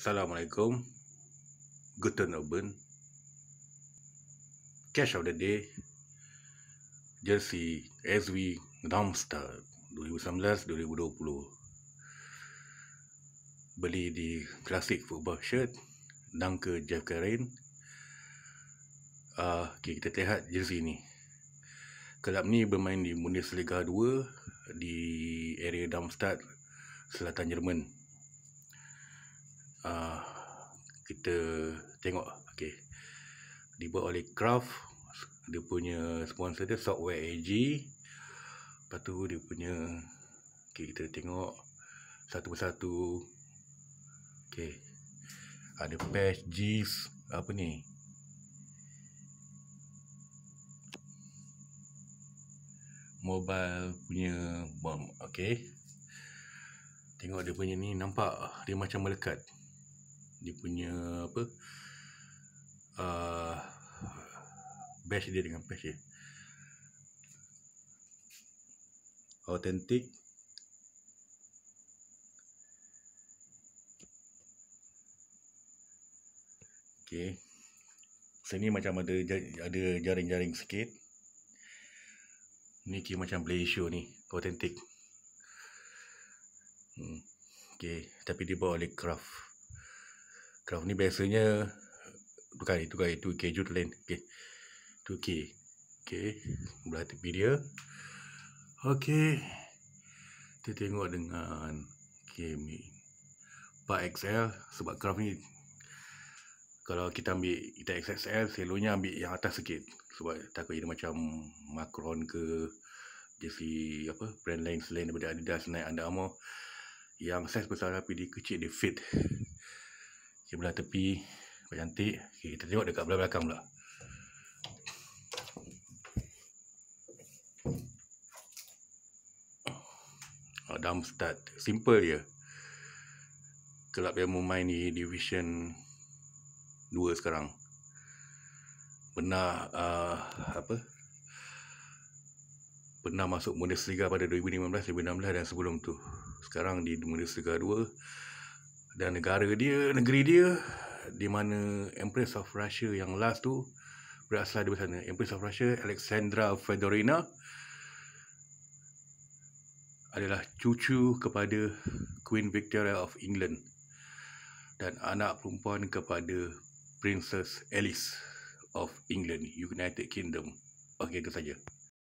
Assalamualaikum Guten Urban Cash of the day Jersey SV Dumpster 2019-2020 Beli di Classic Football Shirt Dunker Jeff Karin uh, ah, okay, Kita lihat jersey ni Kelab ni bermain di Bundesliga 2 Di area Darmstadt Selatan Jerman uh, kita tengok okay. dibuat oleh Craft dia punya sponsor dia Software AG lepas tu dia punya okay, kita tengok satu persatu okay. ada ah, patch, G's apa ni mobile punya bomb okay. tengok dia punya ni nampak dia macam melekat dia punya apa uh, best dia dengan best dia authentic Okay. Sini macam ada ada jaring-jaring sikit. Ni kira macam play show ni. Authentic. Hmm. Okay. Tapi dibuat oleh craft. Kalau ni biasanya Bukan itu kan itu keju lain Okay tu okay Okay Belah tepi dia Okay Kita tengok dengan Kami okay, 4XL Sebab craft ni Kalau kita ambil Kita XL, Selonya ambil yang atas sikit Sebab takut dia macam Macron ke Jesse apa brand lain selain daripada Adidas naik anda Armour yang size besar tapi dia kecil dia fit sebelah tepi nampak cantik okay, kita tengok dekat belah belakang pula oh, ah, dump start simple je kelab yang memain ni division 2 sekarang pernah uh, apa pernah masuk Bundesliga pada 2015 2016 dan sebelum tu sekarang di Bundesliga 2 dan negara dia, negeri dia di mana Empress of Russia yang last tu berasal dari sana. Empress of Russia Alexandra Fedorina adalah cucu kepada Queen Victoria of England dan anak perempuan kepada Princess Alice of England, United Kingdom. Okey, itu saja.